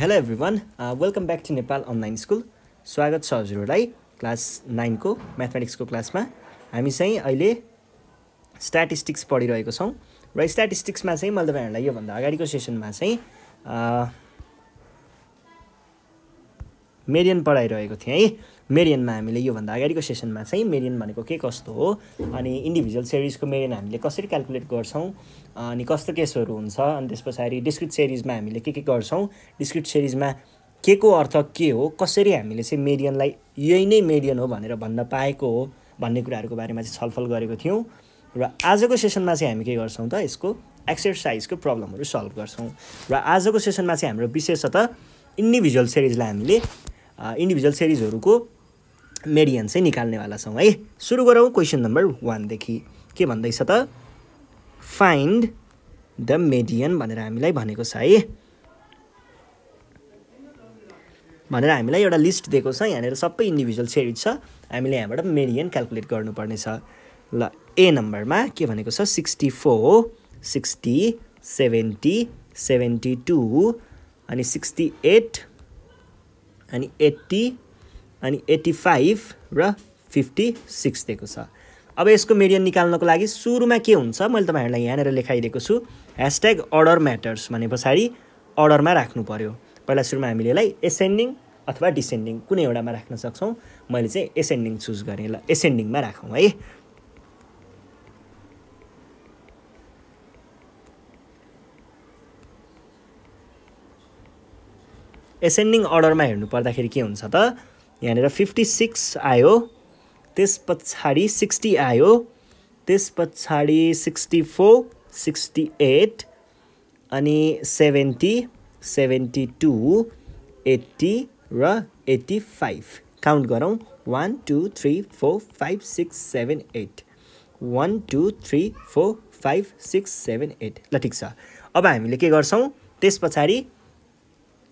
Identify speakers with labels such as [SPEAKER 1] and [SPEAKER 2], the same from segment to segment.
[SPEAKER 1] hello everyone welcome back to Nepal online school स्वागत छ हजुरहरूलाई क्लास नाइनको म्याथमेटिक्सको क्लासमा हामी चाहिँ अहिले स्ट्याटिस्टिक्स पढिरहेको छौँ र स्ट्याटिस्टिक्समा चाहिँ मैले तपाईँहरूलाई योभन्दा अगाडिको सेसनमा चाहिँ मेरियन पढाइरहेको थिएँ है मेरियनमा हामीले योभन्दा अगाडिको सेसनमा चाहिँ मेरियन भनेको के कस्तो हो अनि इन्डिभिजुअल सिरिजको मेरियन हामीले कसरी क्यालकुलेट गर्छौँ अनि कस्तो केसहरू हुन्छ अनि त्यस पछाडि डिस्क्रिट सिरिजमा हामीले के के गर्छौँ डिस्क्रिट सिरिजमा के को अर्थ के हो कसरी हामीले चाहिँ मेरियनलाई यही नै मेरियन हो भनेर भन्न पाएको हो भन्ने कुराहरूको बारेमा चाहिँ छलफल गरेको थियौँ र आजको सेसनमा चाहिँ हामी के गर्छौँ त यसको एक्सर्साइजको प्रब्लमहरू सल्भ गर्छौँ र आजको सेसनमा चाहिँ हाम्रो विशेषतः इन्डिभिजुअल सिरिजलाई हामीले इन्डिभिजुअल सिरिजहरूको मेडियन चाहिँ निकाल्नेवाला छौँ है सुरु गरौँ क्वेसन नम्बर वानदेखि के भन्दैछ त फाइन्ड द मेडियन भनेर हामीलाई भनेको छ है भनेर हामीलाई एउटा लिस्ट दिएको छ यहाँनिर सबै इन्डिभिजुअल सेरिज छ हामीले यहाँबाट मेडियन क्यालकुलेट गर्नुपर्नेछ ल ए नम्बरमा के भनेको छ sixty four sixty seventy seventy two अनि सिक्सटी एट अनि एट्टी अनि एट्टी फाइभ र फिफ्टी सिक्स दिएको छ अब यसको मेडियन निकाल्नको लागि सुरुमा के हुन्छ मैले तपाईँहरूलाई यहाँनिर लेखाइदिएको छु ह्यासट्याग अर्डर म्याटर्स भने पछाडि अर्डरमा राख्नु पऱ्यो पहिला सुरुमा हामीले यसलाई एसेन्डिङ अथवा डिसेन्डिङ कुनै एउटामा राख्न सक्छौँ मैले चाहिँ एसेन्डिङ चुज गरेँ ल एसेन्डिङमा राखौँ है एसेन्डिङ अर्डरमा हेर्नु पर्दाखेरि के हुन्छ त यहाँनिर फिफ्टी सिक्स आयो त्यस पछाडि सिक्सटी आयो त्यस पछाडि सिक्सटी फोर सिक्सटी एट अनि सेभेन्टी सेभेन्टी टू एट्टी र एट्टी फाइभ काउन्ट गरौँ one two three four five six seven eight one two three four five six seven eight ल ठिक छ अब हामीले के गर्छौँ त्यस पछाडि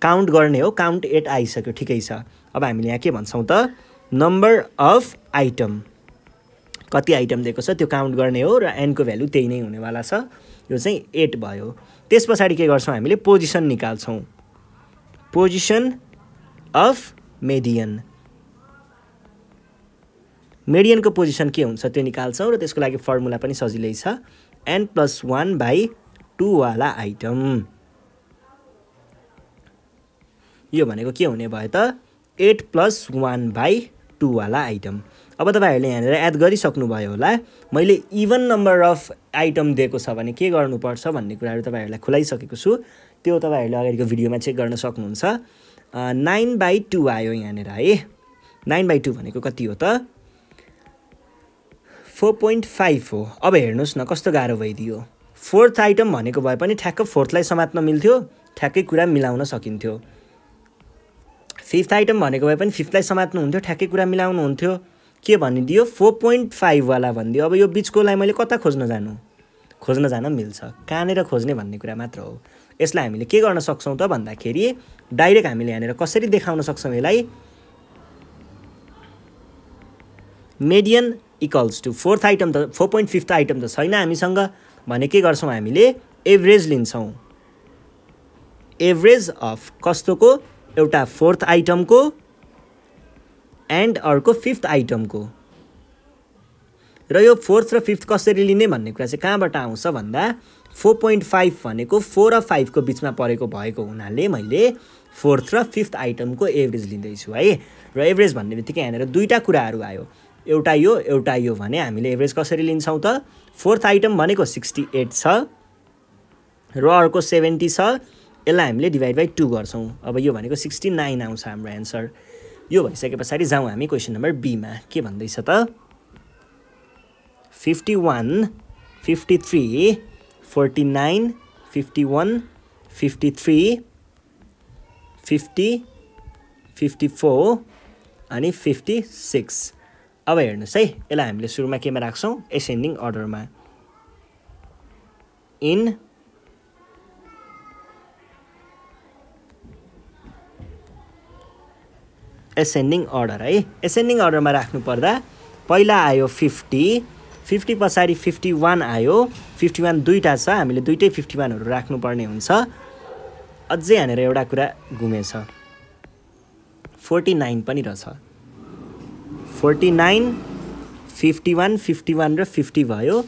[SPEAKER 1] काउन्ट गर्ने हो काउन्ट एट आइसक्यो ठिकै छ अब हामीले यहाँ के भन्छौँ त नम्बर अफ आइटम कति आइटम दिएको छ त्यो काउन्ट गर्ने हो र एनको भ्यालु त्यही नै हुनेवाला छ यो चाहिँ एट भयो त्यस पछाडि के गर्छौँ हामीले पोजिसन निकाल्छौँ पोजिसन अफ मेडियन मेडियनको पोजिसन के हुन्छ त्यो निकाल्छौँ र त्यसको लागि फर्मुला पनि सजिलै छ एन प्लस वान बाई टूवाला आइटम यो भनेको के हुने भयो त एट प्लस वान बाई टूवाला आइटम अब तपाईँहरूले यहाँनिर एड गरिसक्नुभयो होला मैले इभन नम्बर अफ आइटम दिएको छ भने के गर्नुपर्छ भन्ने कुराहरू तपाईँहरूलाई खुलाइसकेको छु त्यो तपाईँहरूले अगाडिको भिडियोमा चेक गर्न सक्नुहुन्छ नाइन बाई टू आयो यहाँनिर है नाइन बाई टू भनेको कति हो त फोर पोइन्ट फाइभ हो अब हेर्नुहोस् न कस्तो गाह्रो भइदियो फोर्थ आइटम भनेको भए पनि ठ्याक्क फोर्थलाई समात्न मिल्थ्यो ठ्याक्कै कुरा मिलाउन सकिन्थ्यो फिफ्थ आइटम भनेको भए पनि फिफ्थलाई समात्नु हुन्थ्यो ठ्याक्कै कुरा मिलाउनु हुन्थ्यो के भनिदियो फोर पोइन्ट फाइभवाला भनिदियो अब यो बिचकोलाई मैले कता खोज्न जानु खोज्न जान मिल्छ कहाँनिर खोज्ने भन्ने कुरा मात्र हो यसलाई हामीले के गर्न सक्छौँ त भन्दाखेरि डाइरेक्ट हामीले यहाँनिर कसरी देखाउन सक्छौँ यसलाई median equals to fourth item त फोर पोइन्ट फिफ्थ आइटम त छैन हामीसँग भने के गर्छौँ हामीले एभरेज लिन्छौँ एभरेज अफ कस्तोको एउटा फोर्थ आइटमको एन्ड अर्को फिफ्थ आइटमको र यो फोर्थ र फिफ्थ कसरी लिने भन्ने कुरा चाहिँ कहाँबाट आउँछ भन्दा फोर पोइन्ट फाइभ भनेको फोर र फाइभको बिचमा परेको भएको हुनाले मैले फोर्थ र फिफ्थ आइटमको एभरेज लिँदैछु है र एभरेज भन्ने बित्तिकै यहाँनिर दुईवटा कुराहरू आयो एउटा यो एउटा यो भने हामीले एभरेज कसरी लिन्छौँ त फोर्थ आइटम भनेको सिक्सटी एट छ र अर्को सेभेन्टी छ यसलाई हामीले डिभाइड बाई टू गर्छौँ अब यो भनेको सिक्सटी नाइन आउँछ हाम्रो एन्सर यो भइसके पछाडि जाउँ हामी क्वेसन नम्बर बीमा के भन्दैछ त fifty one fifty three forty nine fifty one fifty three fifty fifty four अनि फिफ्टी सिक्स अब हेर्नुहोस् है यसलाई हामीले सुरुमा केमा राख्छौँ एसेन्डिङ अर्डरमा इन एसेन्डिङ अर्डर है एसेन्डिङ अर्डरमा राख्नुपर्दा पहिला आयो फिफ्टी फिफ्टी पछाडि फिफ्टी वान आयो फिफ्टी वान दुईवटा छ हामीले दुइटै फिफ्टी वानहरू राख्नुपर्ने हुन्छ अझै हानेर एउटा कुरा घुमेछ फोर्टी नाइन पनि रहेछ forty nine fifty one fifty one र फिफ्टी भयो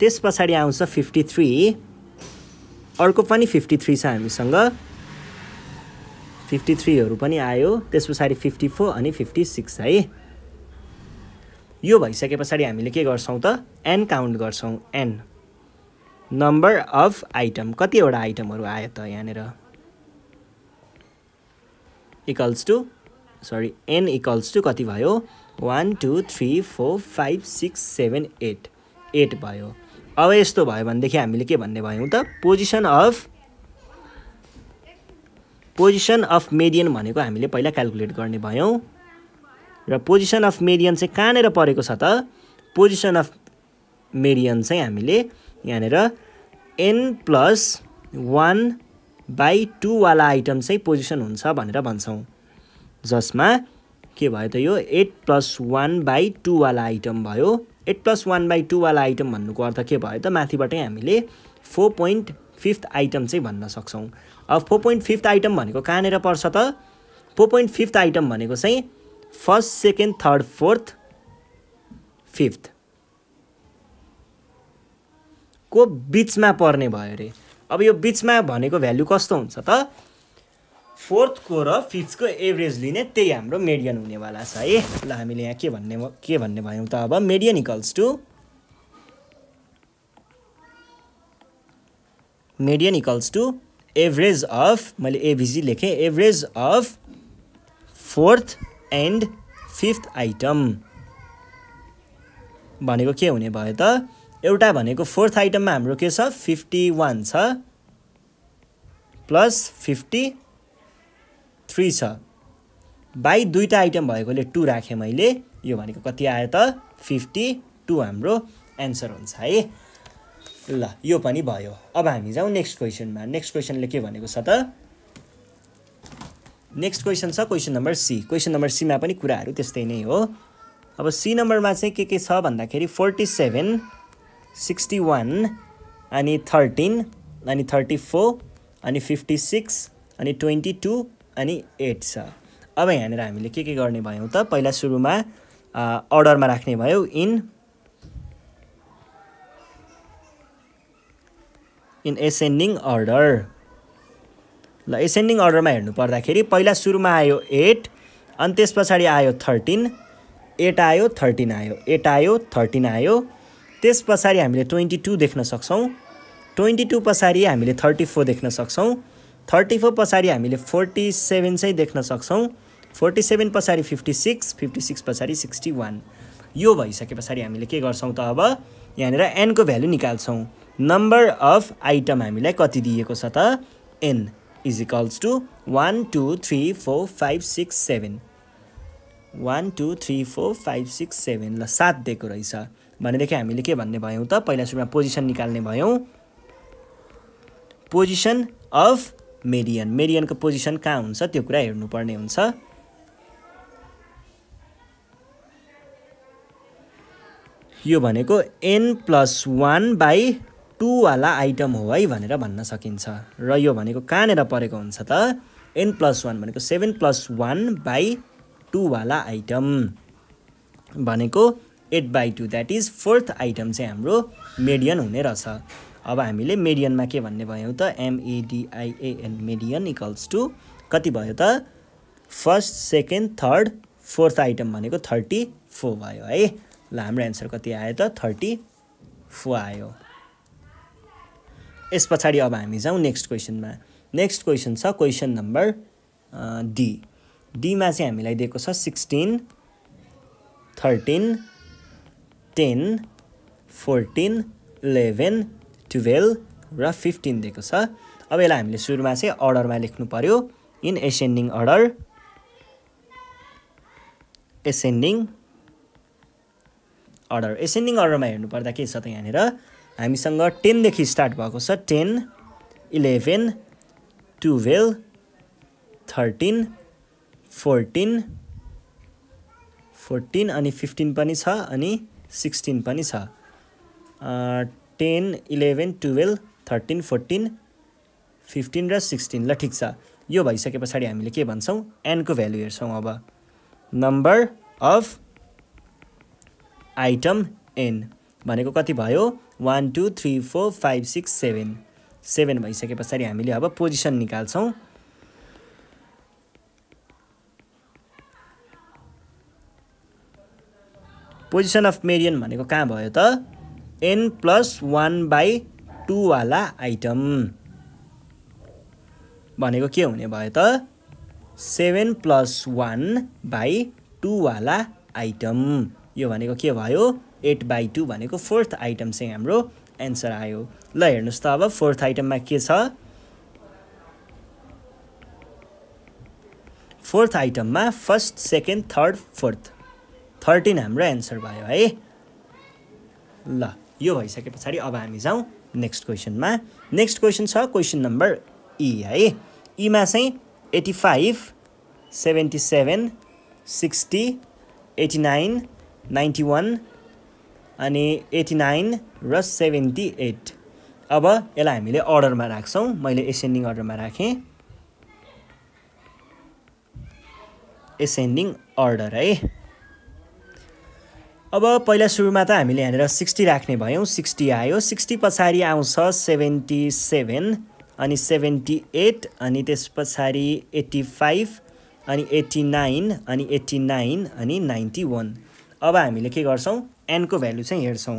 [SPEAKER 1] त्यस पछाडि आउँछ फिफ्टी थ्री अर्को पनि फिफ्टी थ्री छ हामीसँग फिफ्टी थ्रीहरू पनि आयो त्यस पछाडि फिफ्टी फोर अनि फिफ्टी सिक्स है यो भइसके पछाडि हामीले के गर्छौँ त एन काउन्ट गर्छौँ एन नम्बर अफ आइटम कतिवटा आइटमहरू आयो त यहाँनिर equals to sorry N equals to कति भयो one two three four five six seven eight eight भयो अब यस्तो भयो भनेदेखि हामीले के भन्ने भयौँ त position of position of median भनेको हामीले पहिला क्यालकुलेट गर्ने भयौँ र पोजिसन अफ मेडियन चाहिँ कहाँनिर परेको छ त पोजिसन अफ मेडियन चाहिँ हामीले यहाँनिर एन प्लस वान बाई टूवाला आइटम चाहिँ पोजिसन हुन्छ भनेर भन्छौँ जसमा के भयो त यो एट प्लस वान बाई टूवाला आइटम भयो एट प्लस वान बाई टूवाला आइटम भन्नुको अर्थ के भयो त माथिबाटै हामीले फोर पोइन्ट फिफ्थ आइटम चाहिँ भन्न सक्छौँ अब फोर पोइन्ट फिफ्थ आइटम भनेको कहाँनिर पर्छ त फोर पोइन्ट फिफ्थ आइटम भनेको चाहिँ first second third fourth fifth को बिचमा पर्ने भयो अरे अब यो बिचमा भनेको भ्यालु कस्तो हुन्छ त फोर्थको र फिफ्थको एभरेज लिने त्यही हाम्रो मेडियन हुनेवाला छ है ल हामीले यहाँ के भन्ने के भन्ने भयौँ त अब median equals to median equals to average of मैले एभिजी लेखेँ average of fourth and fifth item भनेको के हुने भयो त एउटा भनेको फोर्थ आइटममा हाम्रो के छ फिफ्टी वान छ प्लस फिफ्टी थ्री छ बाई दुईवटा आइटम भएकोले टू राखेँ मैले यो भनेको कति आयो त फिफ्टी टू हाम्रो एन्सर हुन्छ है ल यो पनि भयो अब हामी जाउँ नेक्स्ट क्वेसनमा नेक्स्ट क्वेसनले के भनेको छ त नेक्स्ट क्वेसन छ question number C question number सीमा पनि कुराहरू त्यस्तै नै हो अब सी नम्बरमा चाहिँ के के छ भन्दाखेरि फोर्टी सेभेन सिक्सटी वान अनि थर्टिन अनि थर्टी फोर अनि फिफ्टी सिक्स अनि ट्वेन्टी टू अनि एट छ अब यहाँनिर हामीले के के गर्ने भयौँ त पहिला सुरुमा अर्डरमा राख्ने भयो इन इन एसेन्डिङ अर्डर ल एसेन्डिङ अर्डरमा हेर्नु पर्दाखेरि पहिला सुरुमा आयो एट अनि त्यस पछाडि आयो थर्टिन एट आयो थर्टिन आयो एट आयो थर्टिन आयो त्यस पछाडि हामीले ट्वेन्टी टू देख्न सक्छौँ ट्वेन्टी टू पछाडि हामीले थर्टी फोर देख्न सक्छौँ थर्टी फोर पछाडि हामीले फोर्टी सेभेन चाहिँ देख्न सक्छौँ फोर्टी सेभेन पछाडि फिफ्टी सिक्स फिफ्टी सिक्स पछाडि सिक्सटी वान यो भइसके पछाडि हामीले के गर्छौँ त अब यहाँनिर एनको भ्यालु निकाल्छौँ नम्बर अफ आइटम हामीलाई कति दिएको छ त N is equals to one two three four five six seven one two three four five six seven ल सात दिएको रहेछ भनेदेखि हामीले के भन्ने भयौँ त पहिला सुरुमा पोजिसन निकाल्ने भयौँ पोजिसन अफ मेडियन मेडियनको पोजिसन कहाँ हुन्छ त्यो कुरा हेर्नुपर्ने हुन्छ यो भनेको एन प्लस वान बाई टूवाला आइटम हो है भनेर भन्न सकिन्छ र यो भनेको कहाँनिर परेको हुन्छ त एन प्लस वान भनेको सेभेन प्लस वान बाई टूवाला आइटम भनेको eight by two that is fourth item चाहिँ हाम्रो मेडियन हुने रहेछ अब हामीले मेडियनमा के भन्ने भयौँ त एमएडिआइएन मेडियन इक्वल्स टू कति भयो त first second third fourth item भनेको थर्टी फोर भयो है ल हाम्रो एन्सर कति आयो त थर्टी फोर आयो यस पछाडि अब हामी जाउँ नेक्स्ट क्वेसनमा नेक्स्ट क्वेसन छ क्वेसन नम्बर डी डीमा चाहिँ हामीलाई दिएको छ sixteen thirteen ten fourteen eleven twelve र फिफ्टिन दिएको छ अब यसलाई हामीले सुरुमा चाहिँ अर्डरमा लेख्नु पऱ्यो in ascending order ascending order ascending अर्डरमा हेर्नुपर्दा के छ त यहाँनिर हामीसँग टेनदेखि स्टार्ट भएको छ ten eleven twelve thirteen fourteen fourteen अनि फिफ्टिन पनि छ अनि सिक्सटिन पनि छ ten eleven twelve thirteen fourteen fifteen र सिक्सटिन ल ठिक छ यो भइसके पछाडि हामीले के भन्छौँ एनको भ्यालु हेर्छौँ अब नम्बर अफ आइटम एन भनेको कति भयो one two three four five six seven seven भइसके पछाडि हामीले अब पोजिसन निकाल्छौँ पोजिसन अफ मेरियन भनेको कहाँ भयो त एन प्लस वान बाई टूवाला आइटम भनेको के हुने भयो त सेभेन प्लस वान बाई टूवाला आइटम यो भनेको के भयो एट बाई टू भनेको फोर्थ आइटम चाहिँ हाम्रो एन्सर आयो ल हेर्नुहोस् त अब फोर्थ आइटममा के छ फोर्थ आइटममा first second third fourth thirteen हाम्रो एन्सर भयो है ल यो भइसके पछाडि अब हामी जाउँ नेक्स्ट क्वेसनमा नेक्स्ट क्वेसन छ क्वेसन नम्बर ई है ईमा चाहिँ eighty five seventy seven sixty eighty nine ninety one अनि एटी नाइन र सेभेन्टी एट अब यसलाई हामीले अर्डरमा राख्छौँ मैले एसेन्डिङ अर्डरमा राखेँ एसेन्डिङ अर्डर है अब पहिला सुरुमा त हामीले यहाँनिर सिक्सटी राख्ने भयौँ सिक्सटी आयो सिक्सटी पछाडि आउँछ सेभेन्टी सेभेन अनि सेभेन्टी एट अनि त्यस पछाडि एट्टी फाइभ अनि एट्टी नाइन अनि एट्टी नाइन अनि नाइन्टी वान अब हामीले के गर्छौँ एनको भ्यालु चाहिँ हेर्छौँ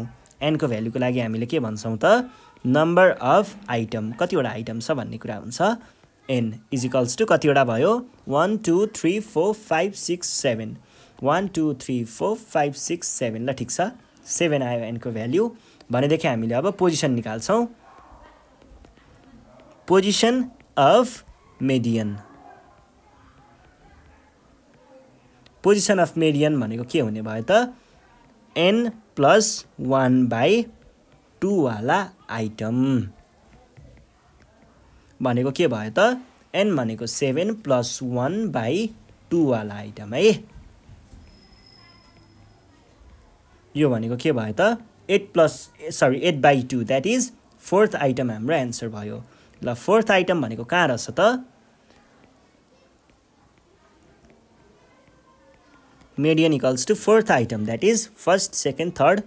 [SPEAKER 1] एनको भ्यालुको लागि हामीले के भन्छौँ त नम्बर अफ आइटम कतिवटा आइटम छ भन्ने कुरा हुन्छ एन इजिकल्स टु कतिवटा भयो one two three four five six seven one two three four five six seven ल ठिक छ सेभेन आयो एनको भ्याल्यु भनेदेखि हामीले अब पोजिसन निकाल्छौँ position of median position of median भनेको के हुने भयो त एन प्लस वान बाई टूवाला आइटम भनेको के भयो त एन भनेको सेभेन प्लस वान बाई टूवाला आइटम है यो भनेको के भयो त eight plus sorry eight by two that is fourth item हाम्रो एन्सर भयो ल फोर्थ आइटम भनेको कहाँ रहेछ त median equals to fourth item that is first second third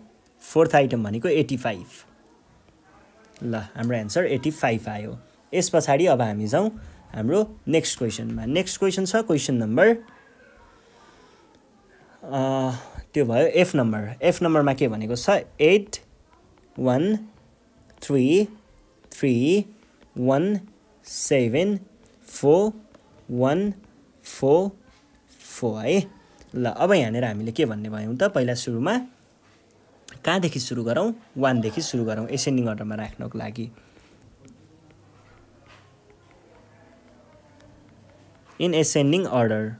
[SPEAKER 1] fourth item भनेको एट्टी फाइभ ल हाम्रो एन्सर एट्टी फाइभ आयो यस पछाडि अब हामी जाउँ हाम्रो नेक्स्ट क्वेसनमा नेक्स्ट क्वेसन छ क्वेसन नम्बर त्यो भयो एफ नम्बर एफ नम्बरमा के भनेको छ eight one three three one seven four one four four है ल अब यहाँनिर हामीले के भन्ने भयौँ त पहिला सुरुमा कहाँदेखि सुरु गरौँ वानदेखि सुरु गरौँ एसेन्डिङ अर्डरमा राख्नको लागि इन एसेन्डिङ अर्डर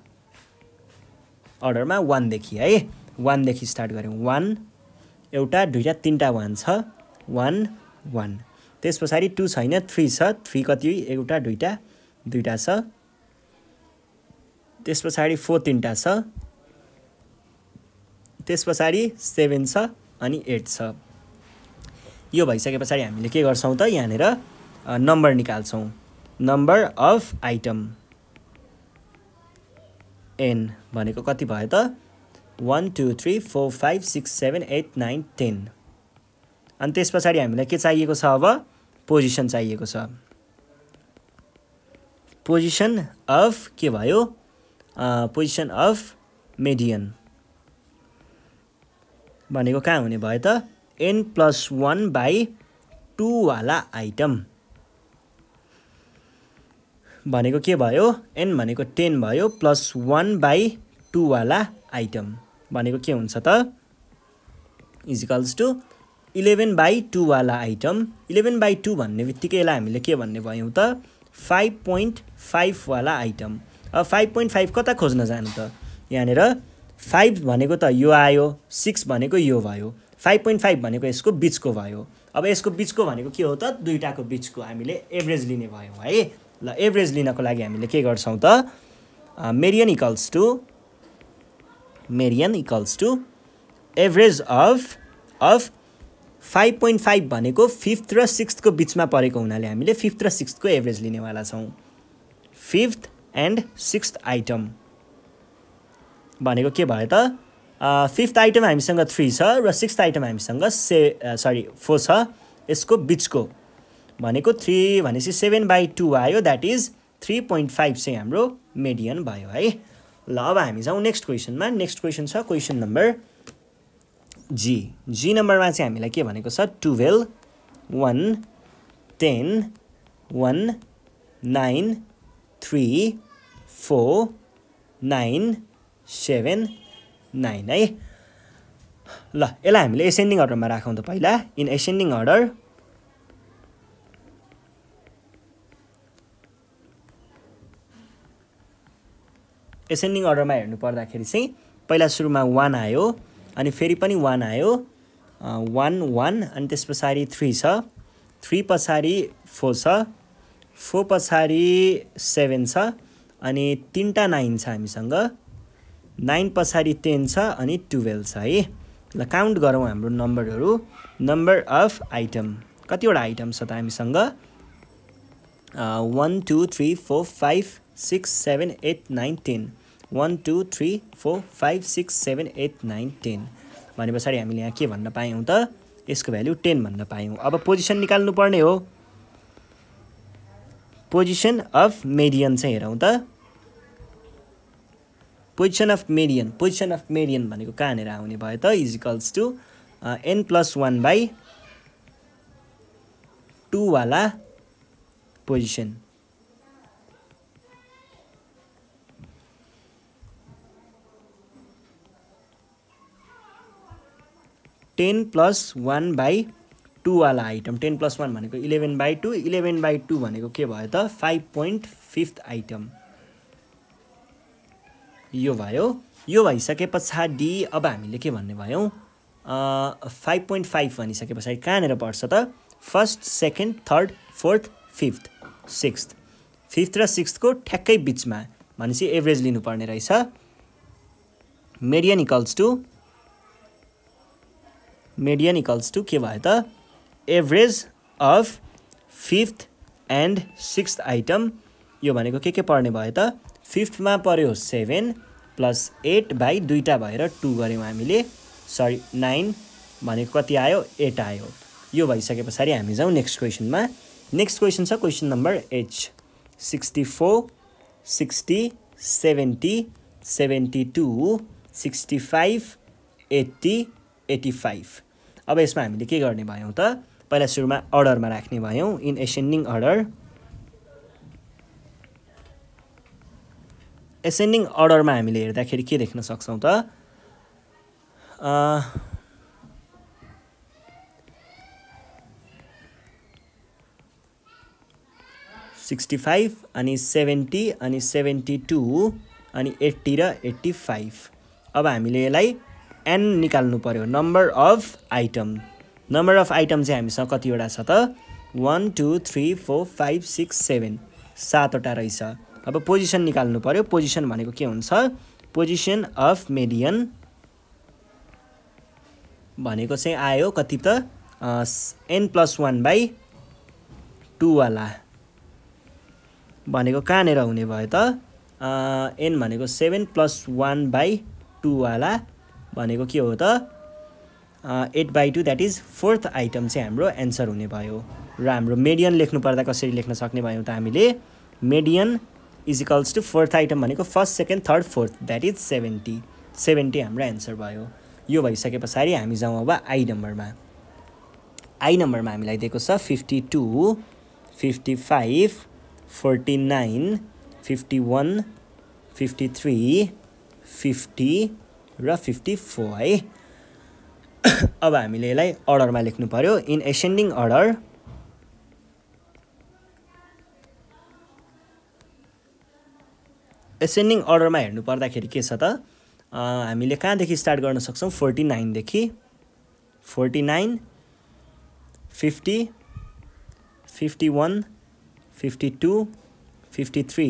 [SPEAKER 1] अर्डरमा वानदेखि है वानदेखि स्टार्ट गऱ्यौँ वान एउटा दुईवटा तिनवटा वान छ वान वान त्यस पछाडि टू छैन थ्री छ थ्री कति एउटा दुईवटा दुईवटा छ त्यस पछाडि फोर तिनवटा छ त्यस पछाडि सेभेन छ अनि एट छ यो भइसके पछाडि हामीले के गर्छौँ त यहाँनिर नम्बर निकाल्छौँ नम्बर अफ आइटम एन भनेको कति भयो त one two three four five six seven eight nine ten अनि त्यस पछाडि हामीलाई के चाहिएको छ अब पोजिसन चाहिएको छ पोजिसन अफ के भयो पोजिसन अफ मेडियन भनेको कहाँ हुने भयो त एन प्लस वान बाई टूवाला आइटम भनेको के भयो एन भनेको टेन भयो प्लस वान बाई टूवाला आइटम भनेको के हुन्छ त इजिकल्स टु इलेभेन बाई टूवाला आइटम इलेभेन बाई टू भन्ने बित्तिकै यसलाई हामीले के भन्ने भयौँ त फाइभ पोइन्ट फाइभवाला आइटम अब फाइभ पोइन्ट फाइभ कता खोज्न जानु त यहाँनिर फाइभ भनेको त यो आयो सिक्स भनेको यो भयो फाइभ पोइन्ट फाइभ भनेको यसको बिचको भयो अब यसको बिचको भनेको के हो त दुइटाको बिचको हामीले एभरेज लिने भयौँ है ल एभरेज लिनको लागि हामीले के गर्छौँ त median equals to median equals to average of of five point five भनेको फिफ्थ र सिक्स्थको बिचमा परेको हुनाले हामीले फिफ्थ र सिक्स्थको एभरेज लिनेवाला छौँ फिफ्थ एन्ड सिक्स्थ आइटम भनेको के भयो त फिफ्थ आइटम हामीसँग थ्री छ र सिक्स्थ आइटम हामीसँग से सरी फोर छ यसको बिचको भनेको थ्री भनेपछि सेभेन बाई टू आयो that is three point five चाहिँ हाम्रो मेडियन भयो है ल अब हामी जाउँ नेक्स्ट क्वेसनमा नेक्स्ट क्वेसन छ क्वेसन नम्बर जी जी नम्बरमा चाहिँ हामीलाई के भनेको छ twelve one ten one nine three four nine seven nine है ल यसलाई हामीले एसेन्डिङ अर्डरमा राखौँ त पहिला इन एसेन्डिङ अर्डर एसेन्डिङ अर्डरमा हेर्नु पर्दाखेरि चाहिँ पहिला सुरुमा वान आयो अनि फेरि पनि वान आयो वान वान अनि त्यस पछाडि थ्री छ थ्री पछाडि फोर छ फोर पछाडि सेभेन छ अनि तिनवटा नाइन छ हामीसँग नाइन पछाडि टेन छ अनि टुवेल्भ छ है ल काउन्ट गरौँ हाम्रो नम्बरहरू नम्बर अफ आइटम कतिवटा आइटम छ त हामीसँग one two three four five six seven eight nine ten one two three four five six seven eight nine ten भने पछाडि हामीले यहाँ के भन्न पायौँ त यसको भेल्यु टेन भन्न पायौँ अब पोजिसन निकाल्नुपर्ने हो पोजिसन अफ मेडियन चाहिँ हेरौँ त position of median position of median भनेको कहाँनिर आउने भयो त equals to N plus one by टूवाला position ten plus one by टूवाला आइटम टेन प्लस वान भनेको eleven by two eleven by two भनेको के भयो त फाइभ पोइन्ट फिफ्थ आइटम यो भयो यो भइसके पछाडि अब हामीले के भन्ने भयौँ फाइभ पोइन्ट फाइभ भनिसके पछाडि कहाँनिर पर्छ त first second third fourth fifth sixth fifth र सिक्स्थको ठ्याक्कै बिचमा भनेपछि एभरेज लिनुपर्ने रहेछ median equals to median equals to के भयो त average of fifth and sixth item यो भनेको के के पर्ने भयो त फिफ्थमा पऱ्यो सेभेन प्लस एट बाई दुईवटा भएर टू गऱ्यौँ हामीले सरी नाइन भनेको कति आयो एट आयो यो भइसके पछाडि हामी जाउँ नेक्स्ट क्वेसनमा नेक्स्ट क्वेसन छ question number H sixty four sixty seventy seventy two sixty five eighty eighty five अब यसमा हामीले के गर्ने भयौँ त पहिला सुरुमा अर्डरमा राख्ने भयौँ इन एसेन्डिङ अर्डर एसेन्डिङ अर्डरमा हामीले हेर्दाखेरि के देख्न सक्छौँ त सिक्सटी फाइभ अनि सेभेन्टी अनि सेभेन्टी टू अनि एट्टी र एट्टी फाइभ अब हामीले यसलाई एन निकाल्नु पऱ्यो number of item number of item चाहिँ हामीसँग कतिवटा छ त one two three four five six seven सातवटा रहेछ अब पोजिसन निकाल्नु पऱ्यो पोजिसन भनेको के हुन्छ पोजिसन अफ मेडियन भनेको चाहिँ आयो कति त एन प्लस वान बाई टूवाला भनेको कहाँनिर हुने भयो त एन भनेको सेभेन प्लस वान बाई टूवाला भनेको के हो त eight by two that is fourth item चाहिँ हाम्रो एन्सर हुने भयो र हाम्रो मेडियन लेख्नु पर्दा कसरी लेख्न सक्ने भयौँ त हामीले median is equals to fourth item भनेको first second third fourth that is seventy seventy हाम्रो एन्सर भयो यो भइसके पछाडि हामी जाउँ अब आई नम्बरमा आई नम्बरमा हामीलाई दिएको छ fifty two fifty five forty nine fifty one fifty three fifty र फिफ्टी फोर है अब हामीले यसलाई अर्डरमा लेख्नु पऱ्यो इन एसेन्डिङ अर्डर एसेन्डिङ अर्डरमा हेर्नु पर्दाखेरि के छ त हामीले कहाँदेखि स्टार्ट गर्न सक्छौँ फोर्टी नाइनदेखि forty nine fifty fifty one fifty two fifty three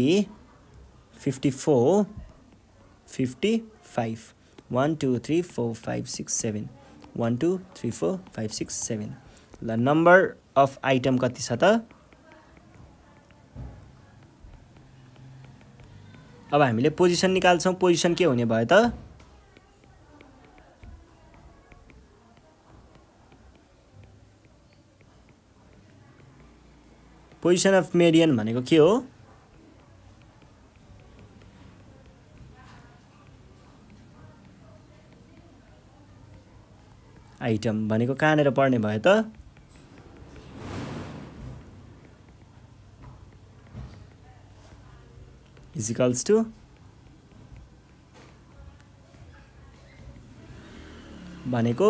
[SPEAKER 1] fifty four fifty five one two three four five six seven one two three four five six seven ल नम्बर अफ आइटम कति छ त अब हामीले position निकाल्छौँ position के हुने भयो त पोजिसन अफ मेरियन भनेको के हो आइटम भनेको कहाँनिर पर्ने भयो त is equals to भनेको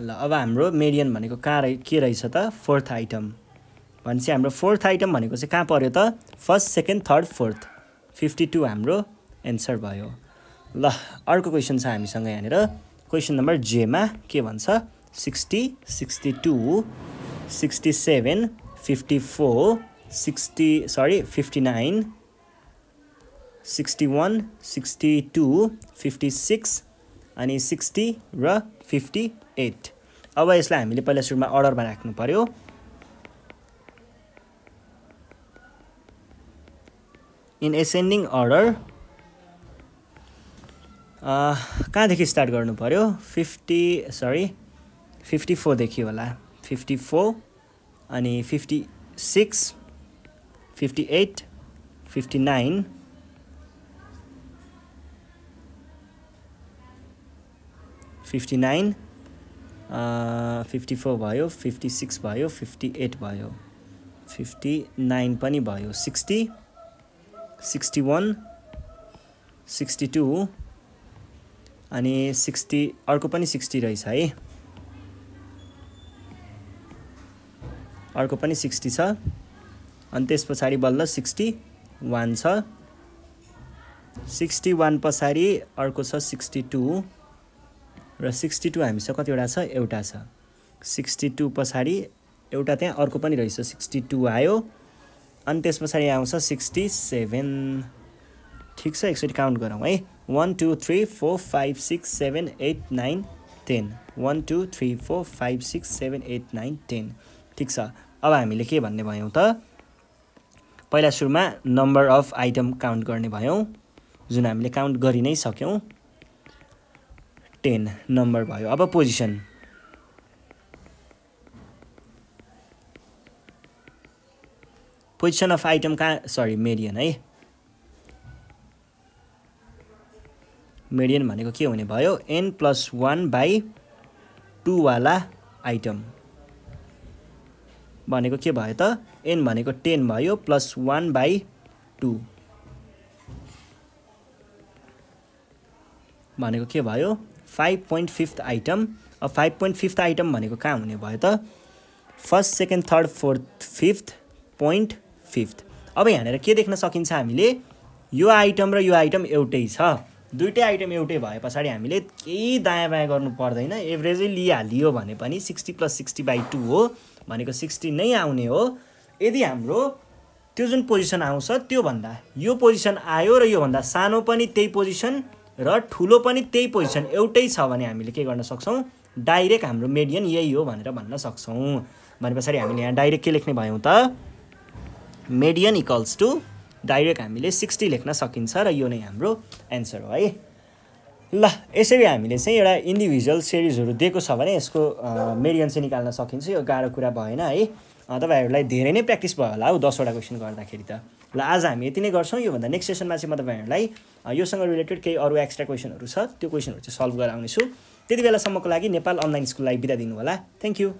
[SPEAKER 1] ल अब हाम्रो मेडियन भनेको कहाँ रहे के रहेछ त फोर्थ आइटम भनेपछि हाम्रो फोर्थ आइटम भनेको चाहिँ कहाँ पऱ्यो त first second third fourth fifty two हाम्रो एन्सर भयो ल अर्को क्वेसन छ हामीसँग यहाँनिर क्वेसन नम्बर जेमा के भन्छ sixty sixty two sixty seven fifty four sixty sorry fifty nine sixty one sixty two fifty six अनि सिक्सटी र फिफ्टी एट अब यसलाई हामीले पहिला सुरुमा अर्डरमा राख्नु पऱ्यो इन एसेन्डिङ अर्डर कहाँदेखि स्टार्ट गर्नु पऱ्यो फिफ्टी सरी फिफ्टी फोरदेखि होला फिफ्टी फोर अनि fifty six fifty eight fifty nine fifty nine fifty four भयो फिफ्टी सिक्स भयो फिफ्टी एट भयो फिफ्टी नाइन पनि भयो sixty sixty one sixty two अनि सिक्सटी अर्को पनि सिक्सटी रहेछ है अर्को पनि सिक्सटी छ अनि त्यस पछाडि बल्ल सिक्सटी वान छ सिक्सटी वान पछाडि अर्को छ सिक्सटी टू र सिक्सटी टू हामीसँग कतिवटा छ एउटा छ सिक्सटी टू पछाडि एउटा त्यहाँ अर्को पनि रहेछ सिक्सटी टू आयो अनि त्यस पछाडि आउँछ सिक्सटी सेभेन ठिक छ एकचोटि काउन्ट गरौँ है one two three four five six seven eight nine ten one two three four five six seven eight nine ten ठिक छ अब हामीले के भन्ने भयौँ त पहिला सुरुमा नम्बर अफ आइटम काउन्ट गर्ने भयौँ जुन हामीले काउन्ट गरि नै सक्यौँ टेन नम्बर भयो अब पोजिसन पोजिसन अफ आइटम कहाँ सरी मेडियन है मेडियन भनेको के हुने भयो एन प्लस वान बाई टूवाला आइटम भनेको के भयो त एन भनेको टेन भयो प्लस वान बाई टू भनेको के भयो फाइभ पोइन्ट फिफ्थ आइटम अब फाइभ पोइन्ट फिफ्थ आइटम भनेको कहाँ हुने भयो त first second third fourth fifth point fifth अब यहाँनिर के देख्न सकिन्छ हामीले यो आइटम र यो आइटम एउटै छ दुइटै आइटम एउटै भए पछाडि हामीले केही दायाँ बायाँ गर्नु पर्दैन एभरेजै लिइहालियो भने पनि sixty plus sixty by two हो भनेको सिक्सटी नै आउने हो यदि हाम्रो त्यो जुन पोजिसन आउँछ त्योभन्दा यो पोजिसन आयो र योभन्दा सानो पनि त्यही पोजिसन र ठुलो पनि त्यही पोजिसन एउटै छ भने हामीले के गर्न सक्छौँ डाइरेक्ट हाम्रो मेडियन यही हो भनेर भन्न सक्छौँ भने पछाडि हामीले यहाँ डाइरेक्ट के लेख्ने भयौँ त मेडियन इक्वल्स टु डाइरेक्ट हामीले सिक्सटी लेख्न सकिन्छ र यो नै हाम्रो एन्सर हो है ल यसरी हामीले चाहिँ एउटा इन्डिभिजुअल सिरिजहरू दिएको छ भने यसको मेरियन चाहिँ निकाल्न सकिन्छ यो गाह्रो कुरा भएन है तपाईँहरूलाई धेरै नै प्र्याक्टिस भयो होला हौ दसवटा क्वेसन गर्दाखेरि त ल आज हामी यति नै गर्छौँ योभन्दा नेक्स्ट सेसनमा चाहिँ म तपाईँहरूलाई योसँग रिलेटेड केही अरू एक्स्ट्रा क्वेसनहरू छ त्यो क्वेसनहरू चाहिँ सल्भ गराउनेछु त्यति बेलासम्मको लागि नेपाल अनलाइन स्कुललाई बिदा दिनु होला थ्याङ्क यू